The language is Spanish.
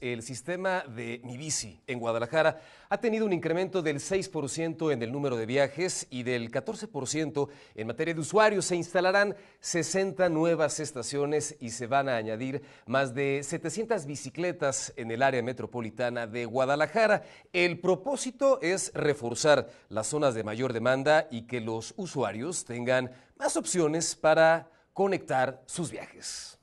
el sistema de MiBici en Guadalajara ha tenido un incremento del 6% en el número de viajes y del 14% en materia de usuarios. Se instalarán 60 nuevas estaciones y se van a añadir más de 700 bicicletas en el área metropolitana de Guadalajara. El propósito es reforzar las zonas de mayor demanda y que los usuarios tengan más opciones para conectar sus viajes.